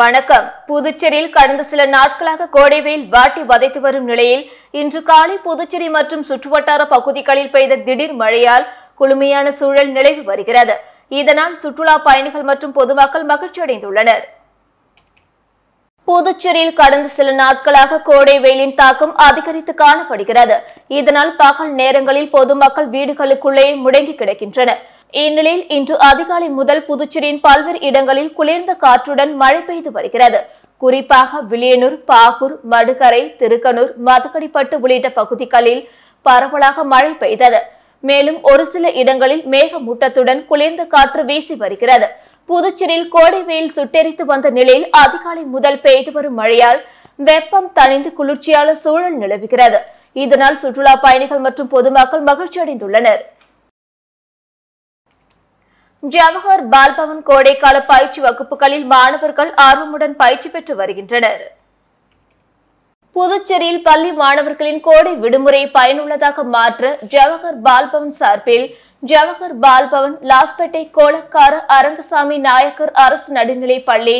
வணக்கம் புதுச்சேரியில் கடந்த சில நாட்களாக கோடை வெயில் வாட்டி வதைத்து வரும் நிலையில் இன்று காலை புதுச்சேரி மற்றும் சுற்றுவட்டார பகுதிகளில் பெய்த திடீர் மழையால் குளுமையான சூழல் நிலவி வருகிறது இதனால் சுற்றுலா பயணிகள் மற்றும் பொதுமக்கள் மகிழ்ச்சி அடைந்துள்ளனர் புதுச்சேரியில் கடந்த சில நாட்களாக கோடை வெயிலின் தாக்கம் அதிகரித்து காணப்படுகிறது இதனால் பகல் நேரங்களில் பொதுமக்கள் வீடுகளுக்குள்ளே முடங்கி கிடக்கின்றனர் இந்நிலையில் இன்று அதிகாலை முதல் புதுச்சேரியின் பல்வேறு இடங்களில் குளிர்ந்த காற்றுடன் மழை பெய்து வருகிறது குறிப்பாக விளியனூர் பாகூர் மடுகரை திருக்கனூர் மதுக்கடிப்பட்டு உள்ளிட்ட பகுதிகளில் பரவலாக மழை பெய்தது மேலும் ஒரு சில இடங்களில் மேகமூட்டத்துடன் குளிர்ந்த காற்று வீசி வருகிறது புதுச்சேரியில் கோடை வெயில் சுட்டெரித்து வந்த நிலையில் அதிகாலை முதல் பெய்து வரும் மழையால் வெப்பம் தணிந்து குளிர்ச்சியான சூழல் நிலவுகிறது இதனால் சுற்றுலா பயணிகள் மற்றும் பொதுமக்கள் மகிழ்ச்சி அடைந்துள்ளனர் ஜவஹர் பால்பவன் கோடைக்கால பயிற்சி வகுப்புகளில் மாணவர்கள் ஆர்வமுடன் பயிற்சி பெற்று வருகின்றனர் புதுச்சேரியில் பள்ளி மாணவர்களின் கோடை விடுமுறையை பயனுள்ளதாக மாற்ற ஜவஹர் பால்பவன் சார்பில் ஜவஹர் பால்பவன் லாஸ்பேட்டை கோலக்கார அரங்கசாமி நாயக்கர் அரசு நடுநிலை பள்ளி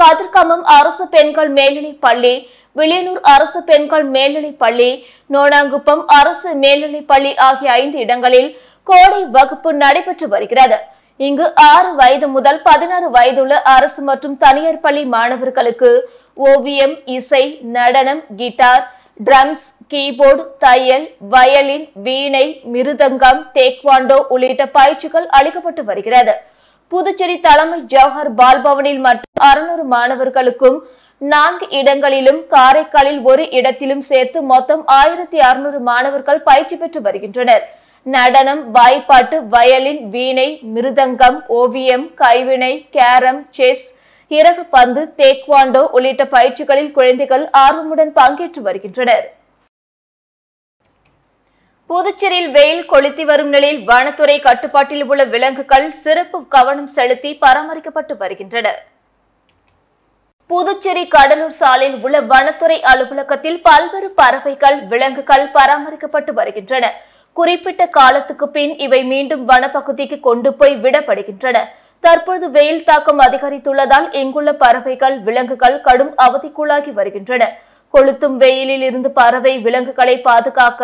கதிர்கமம் அரசு பெண்கள் மேல்நிலை பள்ளி விளியனூர் அரசு பெண்கள் மேல்நிலை பள்ளி நோனாங்குப்பம் அரசு மேல்நிலை பள்ளி ஆகிய ஐந்து இடங்களில் கோடை வகுப்பு நடைபெற்று வருகிறது இங்கு ஆறு வயது முதல் பதினாறு வயதுள்ள அரசு மற்றும் தனியார் பள்ளி மாணவர்களுக்கு ஓவியம் இசை நடனம் கிட்டார் ட்ரம்ஸ் கீபோர்டு தையல் வயலின் வீணை மிருதங்கம் தேக்வாண்டோ உள்ளிட்ட பயிற்சிகள் அளிக்கப்பட்டு வருகிறது புதுச்சேரி தலைமை ஜவஹர் பால்பவனில் மற்றும் அறுநூறு மாணவர்களுக்கும் நான்கு இடங்களிலும் காரைக்காலில் ஒரு இடத்திலும் சேர்த்து மொத்தம் ஆயிரத்தி அறுநூறு மாணவர்கள் பயிற்சி பெற்று வருகின்றனர் நடனம் வாய்ப்பாட்டு வயலின் வீணை மிருதங்கம் ஓவியம் கைவினை கேரம் செஸ் இறகு பந்து தேக்வாண்டோ உள்ளிட்ட பயிற்சிகளில் குழந்தைகள் ஆர்வமுடன் பங்கேற்று வருகின்றனர் புதுச்சேரியில் வெயில் கொளுத்தி வரும் நிலையில் வனத்துறை கட்டுப்பாட்டில் உள்ள விலங்குகள் சிறப்பு கவனம் செலுத்தி பராமரிக்கப்பட்டு வருகின்றன புதுச்சேரி கடலூர் சாலையில் உள்ள வனத்துறை அலுவலகத்தில் பல்வேறு பறவைகள் விலங்குகள் பராமரிக்கப்பட்டு வருகின்றன குறிப்பிட்ட காலத்துக்கு பின் இவை மீண்டும் வனப்பகுதிக்கு கொண்டு போய் விடப்படுகின்றன தற்பொழுது வெயில் தாக்கம் அதிகரித்துள்ளதால் இங்குள்ள பறவைகள் விலங்குகள் கடும் அவதிக்குள்ளாகி வருகின்றன கொளுத்தும் வெயிலில் இருந்து பறவை விலங்குகளை பாதுகாக்க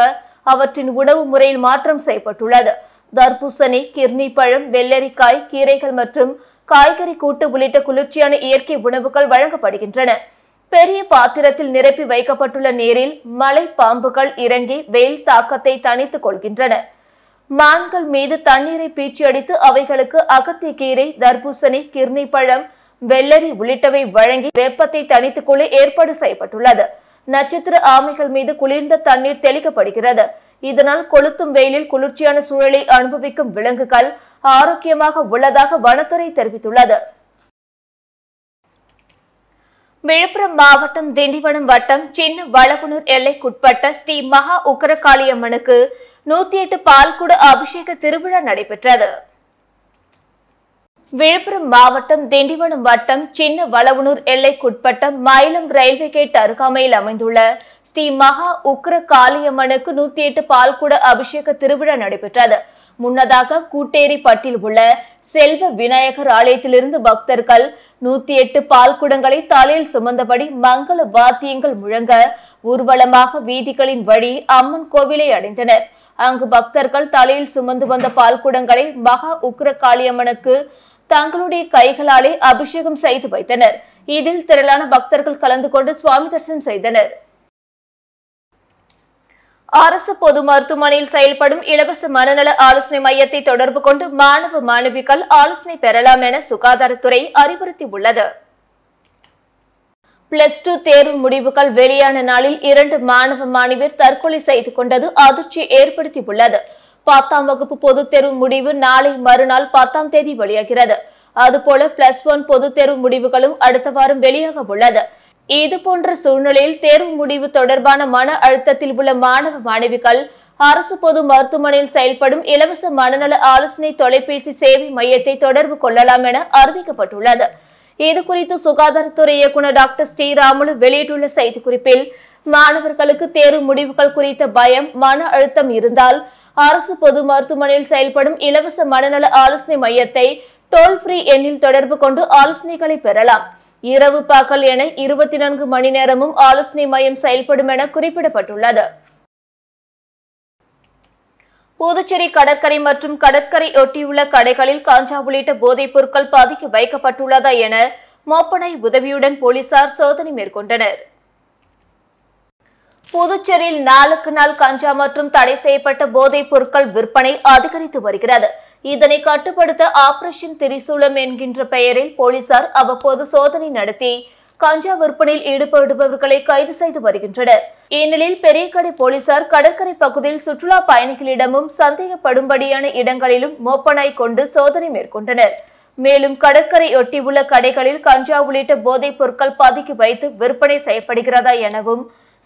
அவற்றின் உணவு முறையில் மாற்றம் செய்யப்பட்டுள்ளது தர்பூசணி கிர்னி பழம் வெள்ளரிக்காய் கீரைகள் மற்றும் காய்கறி கூட்டு உள்ளிட்ட குளிர்ச்சியான இயற்கை உணவுகள் வழங்கப்படுகின்றன பெரிய பாத்திரத்தில் நிரப்பி வைக்கப்பட்டுள்ள நீரில் மலை பாம்புகள் இறங்கி வெயில் தாக்கத்தை தணித்துக் கொள்கின்றன மான்கள் மீது தண்ணீரை பீச்சியடித்து அவைகளுக்கு அகத்தி கீரை தர்பூசணி கிர்னி பழம் வெள்ளரி உள்ளிட்டவை வழங்கி வெப்பத்தை தணித்துக் கொள்ள ஏற்பாடு செய்யப்பட்டுள்ளது நட்சத்திர ஆமைகள் மீது குளிர்ந்த தண்ணீர் தெளிக்கப்படுகிறது இதனால் கொளுத்தும் வெயிலில் குளிர்ச்சியான சூழலை அனுபவிக்கும் விலங்குகள் ஆரோக்கியமாக உள்ளதாக வனத்துறை தெரிவித்துள்ளது விழுப்புரம் மாவட்டம் திண்டிவனம் வட்டம் சின்ன வளகுனூர் எல்லைக்குட்பட்ட ஸ்ரீ மகா உக்கரகாளியம்மனுக்கு நூத்தி எட்டு பால்குட அபிஷேக திருவிழா நடைபெற்றது விழுப்புரம் மாவட்டம் திண்டிவனம் வட்டம் சின்ன வளவுனூர் எல்லைக்குட்பட்ட மயிலம் ரயில்வே கேட் அருகாமையில் அமைந்துள்ள ஸ்ரீ மகா உக்கர காளியம்மனுக்கு நூத்தி எட்டு பால்குட அபிஷேக திருவிழா நடைபெற்றது முன்னதாக கூட்டேரிப்பட்டில் உள்ள செல்வ விநாயகர் ஆலயத்திலிருந்து பக்தர்கள் நூத்தி எட்டு பால் குடங்களை தலையில் சுமந்தபடி மங்கள வாத்தியங்கள் முழங்க ஊர்வலமாக வீதிகளின் வழி அம்மன் கோவிலை அடைந்தனர் அங்கு பக்தர்கள் தலையில் சுமந்து வந்த பால்குடங்களை மகா உக்ர காளியம்மனுக்கு தங்களுடைய கைகளாலே அபிஷேகம் செய்து வைத்தனர் இதில் திரளான பக்தர்கள் கலந்து கொண்டு சுவாமி தரிசனம் செய்தனர் அரசு பொது மருத்துவமனையில் செயல்படும் இலவச மனநல ஆலோசனை மையத்தை தொடர்பு கொண்டு மாணவ மாணவிகள் ஆலோசனை பெறலாம் என சுகாதாரத்துறை அறிவுறுத்தியுள்ளது பிளஸ் டூ தேர்வு முடிவுகள் வெளியான நாளில் இரண்டு மாணவ மாணவியர் தற்கொலை செய்து கொண்டது அதிர்ச்சி ஏற்படுத்தியுள்ளது பத்தாம் வகுப்பு பொது தேர்வு முடிவு நாளை மறுநாள் பத்தாம் தேதி வெளியாகிறது அதுபோல பிளஸ் ஒன் பொது தேர்வு முடிவுகளும் அடுத்த வாரம் வெளியாக உள்ளது இதுபோன்ற சூழ்நிலையில் தேர்வு முடிவு தொடர்பான மன அழுத்தத்தில் உள்ள மாணவ மாணவிகள் அரசு பொது மருத்துவமனையில் செயல்படும் இலவச மனநல ஆலோசனை தொலைபேசி சேவை மையத்தை தொடர்பு கொள்ளலாம் என அறிவிக்கப்பட்டுள்ளது இது குறித்து சுகாதாரத்துறை இயக்குநர் டாக்டர் ஸ்ரீராமுலு வெளியிட்டுள்ள செய்திக்குறிப்பில் மாணவர்களுக்கு தேர்வு முடிவுகள் குறித்த பயம் மன அழுத்தம் இருந்தால் அரசு பொது மருத்துவமனையில் செயல்படும் இலவச மனநல ஆலோசனை மையத்தை டோல் ஃப்ரீ எண்ணில் தொடர்பு கொண்டு ஆலோசனைகளை பெறலாம் இரவு பகல் என இருபத்தி நான்கு மணி நேரமும் ஆலோசனை மையம் செயல்படும் என குறிப்பிடப்பட்டுள்ளது புதுச்சேரி கடற்கரை மற்றும் கடற்கரை ஒட்டியுள்ள கடைகளில் காஞ்சா உள்ளிட்ட போதைப் பொருட்கள் பாதிக்கு வைக்கப்பட்டுள்ளதா என மோப்பனை உதவியுடன் போலீசார் சோதனை மேற்கொண்டனர் புதுச்சேரியில் நாளுக்கு நாள் கஞ்சா மற்றும் தடை செய்யப்பட்ட போதைப் பொருட்கள் விற்பனை அதிகரித்து வருகிறது இதனை கட்டுப்படுத்த ஆபரேஷன் திரிசூலம் என்கின்ற பெயரில் போலீசார் அவ்வப்போது சோதனை நடத்தி கஞ்சா விற்பனையில் ஈடுபடுபவர்களை கைது செய்து வருகின்றனர் இந்நிலையில் கடை போலீசார் கடற்கரை பகுதியில் சுற்றுலா பயணிகளிடமும் சந்தேகப்படும்படியான இடங்களிலும் மோப்பனாய் கொண்டு சோதனை மேற்கொண்டனர் மேலும் கடற்கரையொட்டியுள்ள கடைகளில் கஞ்சா உள்ளிட்ட போதைப் பொருட்கள் பதுக்கி வைத்து விற்பனை செய்யப்படுகிறதா எனவும்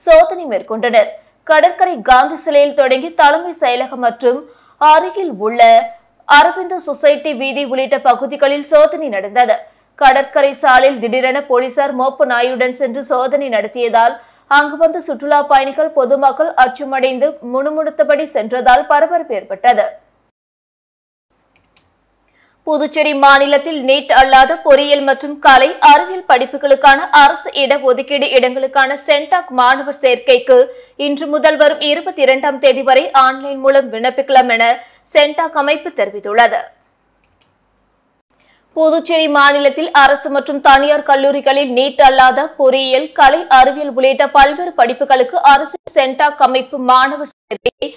சோதனை மேற்கொண்டனர் கடற்கரை காந்தி சிலையில் தொடங்கி தலைமை செயலகம் மற்றும் அருகில் உள்ள அரவிந்த சொசைட்டி வீதி உள்ளிட்ட பகுதிகளில் சோதனை நடந்தது கடற்கரை சாலையில் திடீரென போலீசார் மோப்பு நாயுடன் சென்று சோதனை நடத்தியதால் அங்கு வந்த சுற்றுலா பயணிகள் பொதுமக்கள் அச்சுமடைந்து முணுமுணுத்தபடி சென்றதால் பரபரப்பு ஏற்பட்டது புதுச்சேரி மாநிலத்தில் நீட் அல்லாத பொறியியல் மற்றும் கலை அறிவியல் படிப்புகளுக்கான அரசு இடஒதுக்கீடு இடங்களுக்கான சென்டாக் மாணவர் சேர்க்கைக்கு இன்று முதல் வரும் இருபத்தி இரண்டாம் தேதி வரை ஆன்லைன் மூலம் விண்ணப்பிக்கலாம் என சென்டாக் அமைப்பு தெரிவித்துள்ளது புதுச்சேரி மாநிலத்தில் அரசு மற்றும் தனியார் கல்லூரிகளில் நீட் அல்லாத பொறியியல் கலை அறிவியல் உள்ளிட்ட பல்வேறு படிப்புகளுக்கு அரசு சென்டாக் அமைப்பு மாணவர் சேர்க்கை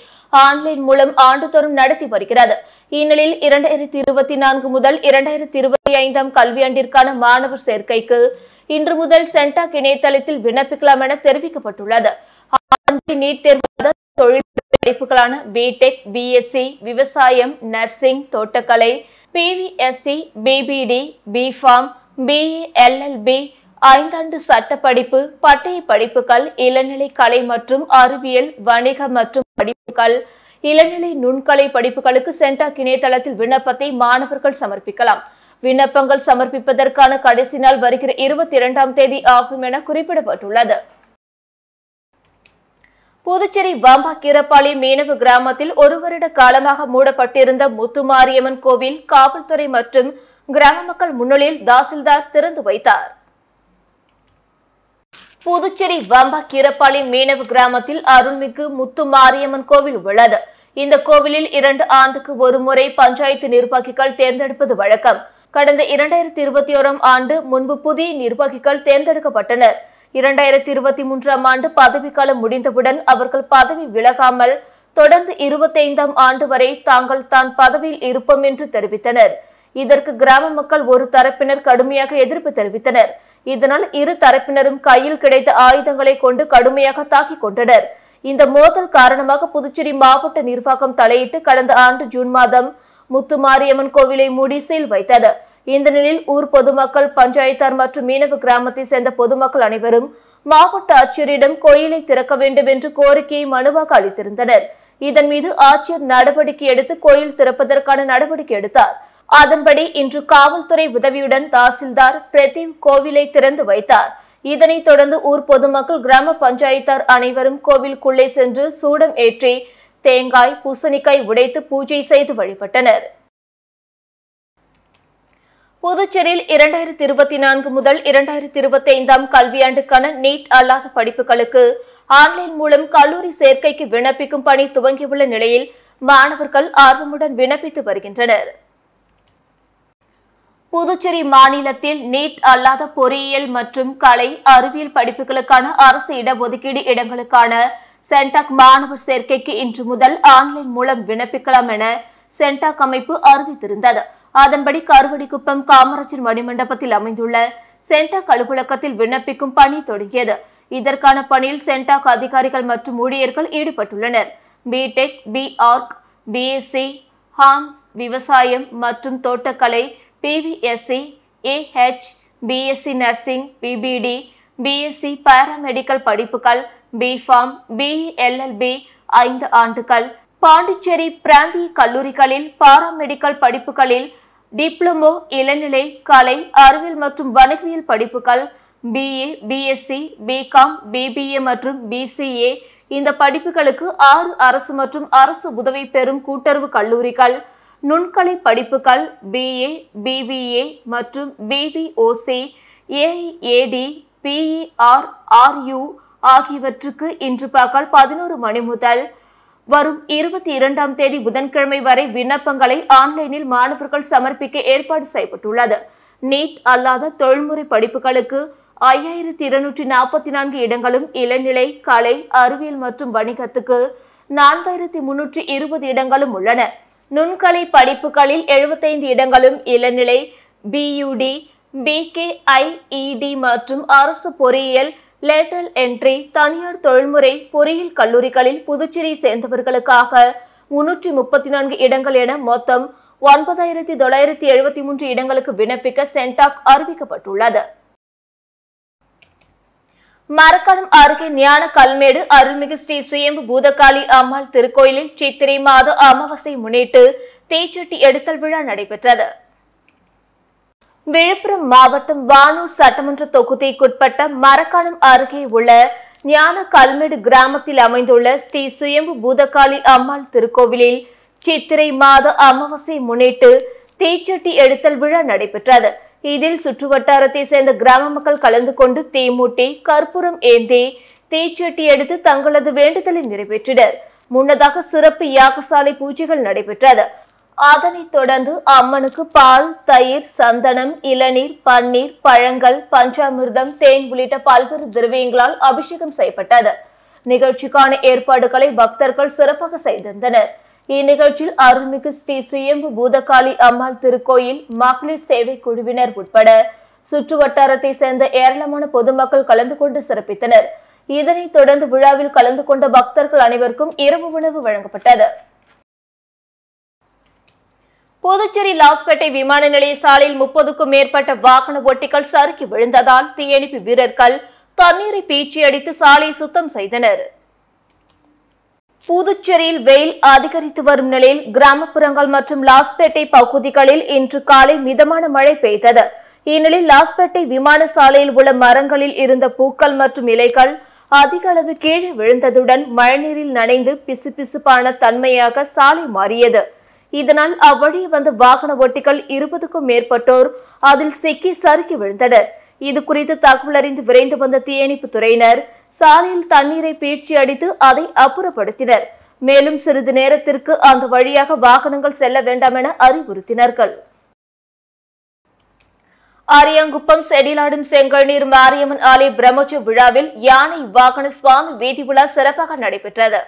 ஆன்லைன் மூலம் ஆண்டுதோறும் நடத்தி வருகிறது இந்நிலையில் இரண்டாயிரத்தி இருபத்தி நான்கு முதல் இரண்டாயிரத்தி இருபத்தி ஐந்தாம் கல்வியாண்டிற்கான மாணவர் சேர்க்கைக்கு இன்று முதல் சென்டாக் இணையதளத்தில் விண்ணப்பிக்கலாம் என தெரிவிக்கப்பட்டுள்ளது நீட் தேர்வு தொழில் படிப்புகளான பிடெக் பிஎஸ்சி விவசாயம் நர்சிங் தோட்டக்கலை பிவிஎஸ்சி பிபிடி பிஃபார்ம் பிஎல்எல்பி ஐந்தாண்டு சட்ட படிப்பு பட்டய படிப்புகள் இளநிலை கலை மற்றும் அறிவியல் வணிக மற்றும் படிப்புகள் இளநிலை நுண்கலை படிப்புகளுக்கு சென்டாக் இணையதளத்தில் விண்ணப்பத்தை மாணவர்கள் சமர்ப்பிக்கலாம் விண்ணப்பங்கள் சமர்ப்பிப்பதற்கான கடைசி நாள் வருகிற இருபத்தி இரண்டாம் தேதி ஆகும் என குறிப்பிடப்பட்டுள்ளது புதுச்சேரி வம்பா கீரப்பாளி மீனவ கிராமத்தில் ஒரு வருட காலமாக மூடப்பட்டிருந்த முத்துமாரியம்மன் கோவில் காவல்துறை மற்றும் கிராம மக்கள் முன்னிலையில் தாசில்தார் திறந்து வைத்தார் புதுச்சேரி வம்பா கீரப்பாளி மீனவ கிராமத்தில் அருள்மிகு முத்துமாரியம்மன் கோவில் உள்ளது இந்த கோவிலில் இரண்டு ஆண்டுக்கு ஒரு முறை பஞ்சாயத்து நிர்வாகிகள் தேர்ந்தெடுப்பது வழக்கம் கடந்த இரண்டாயிரத்தி இருபத்தி ஓராம் ஆண்டு முன்பு புதிய நிர்வாகிகள் தேர்ந்தெடுக்கப்பட்டனர் இரண்டாயிரத்தி இருபத்தி மூன்றாம் ஆண்டு பதவிக்காலம் முடிந்தவுடன் அவர்கள் பதவி விலகாமல் தொடர்ந்து இருபத்தைந்தாம் ஆண்டு வரை தாங்கள் தான் பதவியில் இருப்போம் என்று தெரிவித்தனர் இதற்கு கிராம மக்கள் ஒரு தரப்பினர் கடுமையாக எதிர்ப்பு தெரிவித்தனர் இதனால் இரு தரப்பினரும் கையில் கிடைத்த ஆயுதங்களை கொண்டு கடுமையாக தாக்கிக் கொண்டனர் இந்த மோதல் காரணமாக புதுச்சேரி மாவட்ட நிர்வாகம் தலையிட்டு கடந்த ஆண்டு ஜூன் மாதம் முத்துமாரியம்மன் கோவிலை மூடி சீல் வைத்தது இந்த நிலையில் ஊர் பொதுமக்கள் பஞ்சாயத்தார் மற்றும் மீனவ கிராமத்தை சேர்ந்த பொதுமக்கள் அனைவரும் மாவட்ட ஆட்சியரிடம் கோயிலை திறக்க வேண்டும் என்று கோரிக்கையை மனுவாக அளித்திருந்தனர் இதன் மீது ஆட்சியர் நடவடிக்கை எடுத்து கோயில் திறப்பதற்கான நடவடிக்கை எடுத்தார் அதன்படி இன்று காவல்துறை உதவியுடன் தாசில்தார் பிரதீப் கோவிலை திறந்து வைத்தார் இதனைத் தொடர்ந்து ஊர் பொதுமக்கள் கிராம பஞ்சாயத்தார் அனைவரும் கோவிலுக்குள்ளே சென்று சூடம் ஏற்றி தேங்காய் பூசணிக்காய் உடைத்து பூஜை செய்து வழிபட்டனர் புதுச்சேரியில் இரண்டாயிரத்தி இருபத்தி நான்கு முதல் இரண்டாயிரத்தி இருபத்தி ஐந்தாம் கல்வியாண்டுக்கான நீட் அல்லாத படிப்புகளுக்கு ஆன்லைன் மூலம் கல்லூரி சேர்க்கைக்கு விண்ணப்பிக்கும் பணி துவங்கியுள்ள நிலையில் மாணவர்கள் ஆர்வமுடன் விண்ணப்பித்து வருகின்றனர் புதுச்சேரி மாநிலத்தில் நீட் அல்லாத பொறியியல் மற்றும் கலை அறிவியல் படிப்புகளுக்கான அரசு இடஒதுக்கீடு இடங்களுக்கான சென்டாக் மாணவர் சேர்க்கைக்கு இன்று முதல் ஆன்லைன் மூலம் விண்ணப்பிக்கலாம் என சென்டாக் அமைப்பு அறிவித்திருந்தது அதன்படி கருவடிக்குப்பம் காமராஜர் மணிமண்டபத்தில் அமைந்துள்ள சென்டாக் அலுவலகத்தில் விண்ணப்பிக்கும் பணி தொடங்கியது இதற்கான பணியில் சென்டாக் அதிகாரிகள் மற்றும் ஊழியர்கள் ஈடுபட்டுள்ளனர் பிடெக் பிஆர்க் பிஎஸ்சி ஹார்ம்ஸ் விவசாயம் மற்றும் தோட்டக்கலை BVSc AH BSc nursing BPT BSc paramedical படிப்புகள் பிஃபார்ம் பிஎல்எல்பி ஐந்து ஆண்டுகள் பாண்டிச்சேரி பிராந்திய கல்லூரிகளில் பாராமெடிக்கல் படிப்புகளில் டிப்ளமோ இளநிலை கலை அறிவியல் மற்றும் வணிகவியல் படிப்புகள் பிஏ பிஎஸ்சி பிகாம் பிபிஏ மற்றும் பிசிஏ இந்த படிப்புகளுக்கு ஆறு அரசு மற்றும் அரசு உதவி பெறும் கூட்டுறவு கல்லூரிகள் நுண்கலை படிப்புகள் பிஏ பிபிஏ மற்றும் பிவிஓசி ஏஐஏடி பிஇஆர் ஆர்யூ ஆகியவற்றுக்கு இன்று பகல் பதினோரு மணி முதல் வரும் இருபத்தி இரண்டாம் தேதி புதன்கிழமை வரை விண்ணப்பங்களை ஆன்லைனில் மாணவர்கள் சமர்ப்பிக்க ஏற்பாடு செய்யப்பட்டுள்ளது நீட் அல்லாத தொழில்முறை படிப்புகளுக்கு ஐயாயிரத்தி இருநூற்றி நாற்பத்தி நான்கு இடங்களும் இளநிலை கலை அறிவியல் மற்றும் வணிகத்துக்கு நான்காயிரத்தி முன்னூற்றி இருபது இடங்களும் உள்ளன நுண்கலை படிப்புகளில் எழுபத்தைந்து இடங்களும் இளநிலை பியூடி பிகேஐஇடி e மற்றும் அரசு பொறியியல் லேட்டரல் என்ட்ரி தனியார் தொழில்முறை பொறியியல் கல்லூரிகளில் புதுச்சேரியை சேர்ந்தவர்களுக்காக முன்னூற்றி முப்பத்தி நான்கு இடங்கள் என மொத்தம் ஒன்பதாயிரத்தி தொள்ளாயிரத்தி எழுபத்தி மூன்று இடங்களுக்கு விண்ணப்பிக்க சென்டாக் அறிவிக்கப்பட்டுள்ளது மரக்கணம் அருகே ஞான கல்மேடு அருள்மிகு ஸ்ரீ சுயம்பு பூதகாளி அம்மாள் திருக்கோயிலில் சித்திரை மாத அமாவாசை முன்னிட்டு தீச்சட்டி எடுத்தல் விழா நடைபெற்றது விழுப்புரம் மாவட்டம் வானூர் சட்டமன்ற தொகுதிக்குட்பட்ட மரக்காணம் அருகே உள்ள ஞான கல்மேடு கிராமத்தில் அமைந்துள்ள ஸ்ரீ சுயம்பு பூதகாளி அம்மாள் திருக்கோவிலில் சித்திரை மாத அமாவாசை முன்னிட்டு தீச்சட்டி எடுத்தல் விழா நடைபெற்றது இதில் சுற்றுவட்டாரத்தை சேர்ந்த கிராம மக்கள் கலந்து கொண்டு தீமூட்டி கற்பூரம் ஏந்தி தீச்சட்டி எடுத்து தங்களது வேண்டுதலை நிறைவேற்றினர் முன்னதாக சிறப்பு யாகசாலை பூஜைகள் நடைபெற்றது அதனைத் தொடர்ந்து அம்மனுக்கு பால் தயிர் சந்தனம் இளநீர் பன்னீர் பழங்கள் பஞ்சாமிர்தம் தேன் உள்ளிட்ட பல்வேறு திரவியங்களால் அபிஷேகம் செய்யப்பட்டது நிகழ்ச்சிக்கான ஏற்பாடுகளை பக்தர்கள் சிறப்பாக செய்திருந்தனர் இந்நிகழ்ச்சியில் அருள்மிகு ஸ்ரீ சுயம்பு பூதகாளி அம்மாள் திருக்கோயில் மகளிர் சேவை குழுவினர் உட்பட சுற்று வட்டாரத்தை சேர்ந்த ஏராளமான பொதுமக்கள் கலந்து கொண்டு சிறப்பித்தனர் இதனைத் தொடர்ந்து விழாவில் கலந்து கொண்ட பக்தர்கள் அனைவருக்கும் இரவு உணவு வழங்கப்பட்டது புதுச்சேரி லாஸ்பேட்டை விமான நிலைய சாலையில் முப்பதுக்கும் மேற்பட்ட வாகன ஒட்டிகள் சறுக்கி விழுந்ததால் தீயணைப்பு வீரர்கள் தண்ணீரை பீச்சி அடித்து சாலையை சுத்தம் செய்தனர் புதுச்சேரியில் வெயில் அதிகரித்து வரும் நிலையில் கிராமப்புறங்கள் மற்றும் லாஸ்பேட்டை பகுதிகளில் இன்று காலை மிதமான மழை பெய்தது இந்நிலையில் லாஸ்பேட்டை விமான சாலையில் உள்ள மரங்களில் இருந்த பூக்கள் மற்றும் இலைகள் அதிக அளவு கீழே விழுந்ததுடன் மழைநீரில் நனைந்து பிசுபிசுப்பான தன்மையாக சாலை மாறியது இதனால் அவ்வழி வந்த வாகன ஓட்டிகள் இருபதுக்கும் மேற்பட்டோர் அதில் சிக்கி சறுக்கி விழுந்தனர் இது குறித்து தகவல் அறிந்து விரைந்து வந்த தீயணைப்பு துறையினர் சாலையில் தண்ணீரை பீழ்ச்சி அடித்து அதை அப்புறப்படுத்தினர் மேலும் சிறிது நேரத்திற்கு அந்த வழியாக வாகனங்கள் செல்ல வேண்டாம் என அறிவுறுத்தினார்கள் அரியாங்குப்பம் செடிலாடும் செங்கல்நீர் மாரியம்மன் ஆலய பிரம்மச்ச விழாவில் யானை வாகன சுவாமி வீதி விழா சிறப்பாக நடைபெற்றது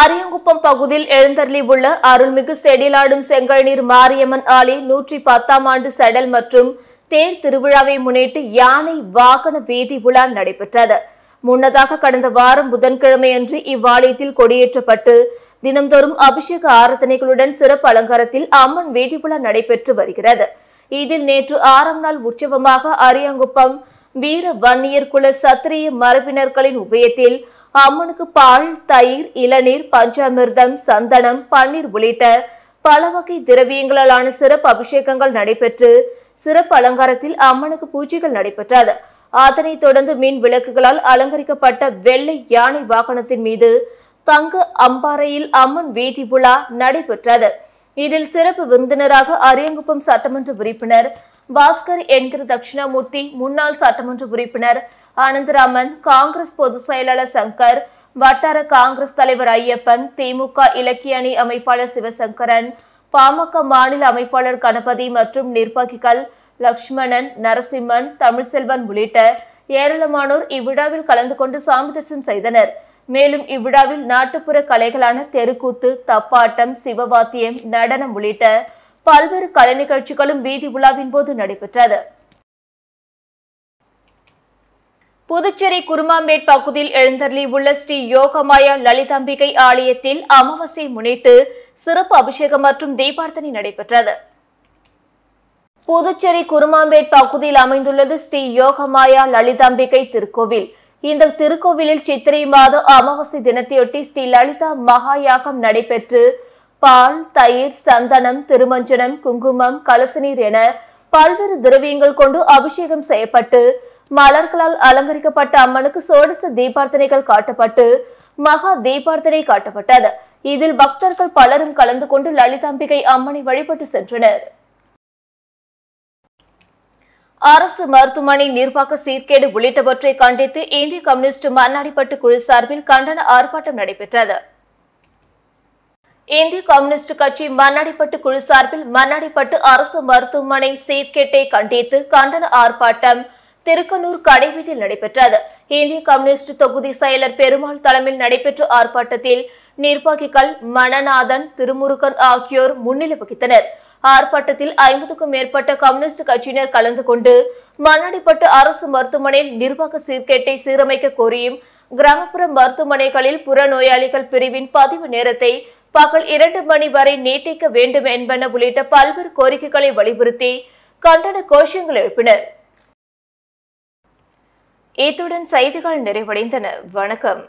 அரியங்குப்பம் பகுதியில் எழுந்தருளி உள்ள அருள்மிகு செடிலாடும் செங்கழநீர் மாரியம்மன் ஆலை நூற்றி பத்தாம் ஆண்டு செடல் மற்றும் தேர் திருவிழாவை முன்னிட்டு யானை வாகன வேதி உலா நடைபெற்றது முன்னதாக கடந்த வாரம் புதன்கிழமையன்று இவ்வாலயத்தில் கொடியேற்றப்பட்டு தினந்தோறும் அபிஷேக ஆராதனைகளுடன் சிறப்பு அலங்காரத்தில் அம்மன் வேதி உலா நடைபெற்று வருகிறது இதில் நேற்று ஆறாம் நாள் உற்சவமாக அரியங்குப்பம் வீர வன்னியர் குல சத்திரிய மரபினர்களின் உபயத்தில் அம்மனுக்கு பால் தயிர் இளநீர் பஞ்சாமிர்தம் சந்தனம் பன்னீர் உள்ளிட்ட பல வகை திரவியங்களாலான சிறப்பு அபிஷேகங்கள் நடைபெற்று சிறப்பு அலங்காரத்தில் அம்மனுக்கு பூஜைகள் நடைபெற்றது அதனைத் தொடர்ந்து மின் விளக்குகளால் அலங்கரிக்கப்பட்ட வெள்ளை யானை வாகனத்தின் மீது தங்க அம்பாறையில் அம்மன் வீதி உலா நடைபெற்றது இதில் சிறப்பு விருந்தினராக அரியங்குப்பம் சட்டமன்ற உறுப்பினர் பாஸ்கர் என்கிற தட்சிணாமூர்த்தி முன்னாள் சட்டமன்ற உறுப்பினர் அனந்தராமன் காங்கிரஸ் பொதுச் செயலாளர் சங்கர் வட்டார காங்கிரஸ் தலைவர் ஐயப்பன் திமுக இலக்கிய அணி அமைப்பாளர் சிவசங்கரன் பாமக மாநில அமைப்பாளர் கணபதி மற்றும் நிர்வாகிகள் லக்ஷ்மணன் நரசிம்மன் தமிழ்செல்வன் உள்ளிட்ட ஏராளமானோர் இவ்விழாவில் கலந்து கொண்டு சாமி தரிசனம் செய்தனர் மேலும் இவ்விழாவில் நாட்டுப்புற கலைகளான தெருக்கூத்து தப்பாட்டம் சிவவாத்தியம் நடனம் உள்ளிட்ட பல்வேறு கலை நிகழ்ச்சிகளும் வீதி உலாவின் போது நடைபெற்றது புதுச்சேரி குருமாம்பேட் பகுதியில் எழுந்தருளி உள்ள ஸ்ரீ யோகமாயா லலிதாம்பிகை ஆலயத்தில் அமாவாசை முன்னிட்டு சிறப்பு அபிஷேகம் மற்றும் தீபார்த்தனை நடைபெற்றது புதுச்சேரி குருமாம்பேட் பகுதியில் அமைந்துள்ளது ஸ்ரீ யோகமாயா லலிதாம்பிகை திருக்கோவில் இந்த திருக்கோவிலில் சித்திரை மாத அமாவாசை தினத்தையொட்டி ஸ்ரீ லலிதா மகாயாகம் நடைபெற்று பால் தயிர் சந்தனம் திருமஞ்சனம் குங்குமம் கலசநீர் என பல்வேறு திரவியங்கள் கொண்டு அபிஷேகம் செய்யப்பட்டு மலர்களால் அலங்கரிக்கப்பட்ட அம்மனுக்கு சோடச தீபார்த்தனைகள் காட்டப்பட்டு மகா தீபார்த்தனை காட்டப்பட்டது இதில் பக்தர்கள் பலரும் கலந்து கொண்டு லலிதாம்பிகை அம்மனை வழிபட்டு சென்றனர் அரசு மருத்துவமனை நிர்வாக சீர்கேடு உள்ளிட்டவற்றை கண்டித்து இந்திய கம்யூனிஸ்ட் மண்ணாடிப்பட்டு குழு சார்பில் கண்டன ஆர்ப்பாட்டம் நடைபெற்றது இந்திய கம்யூனிஸ்ட் கட்சி மன்னாடிப்பட்டு குழு சார்பில் மன்னாடிப்பட்டு அரசு மருத்துவமனை சீர்கேட்டை கண்டித்து கண்டன ஆர்ப்பாட்டம் திருக்கனூர் கடைவீதியில் நடைபெற்றது இந்திய கம்யூனிஸ்ட் தொகுதி செயலர் பெருமாள் தலைமையில் நடைபெற்ற ஆர்ப்பாட்டத்தில் நிர்வாகிகள் மணநாதன் திருமுருகன் ஆகியோர் முன்னிலை வகித்தனர் ஆர்ப்பாட்டத்தில் ஐம்பதுக்கும் மேற்பட்ட கம்யூனிஸ்ட் கட்சியினர் கலந்து கொண்டு மன்னாடிப்பட்டு அரசு மருத்துவமனையில் நிர்வாக சீர்கேட்டை சீரமைக்க கோரியும் கிராமப்புற மருத்துவமனைகளில் புறநோயாளிகள் பிரிவின் பதிவு நேரத்தை பகல் இரண்டு மணி வரை நீட்டிக்க வேண்டும் என்பன உள்ளிட்ட பல்வேறு கோரிக்கைகளை வலியுறுத்தி கண்டன கோஷங்கள் எழுப்பினர் இத்துடன் செய்திகள் நிறைவடைந்தன வணக்கம்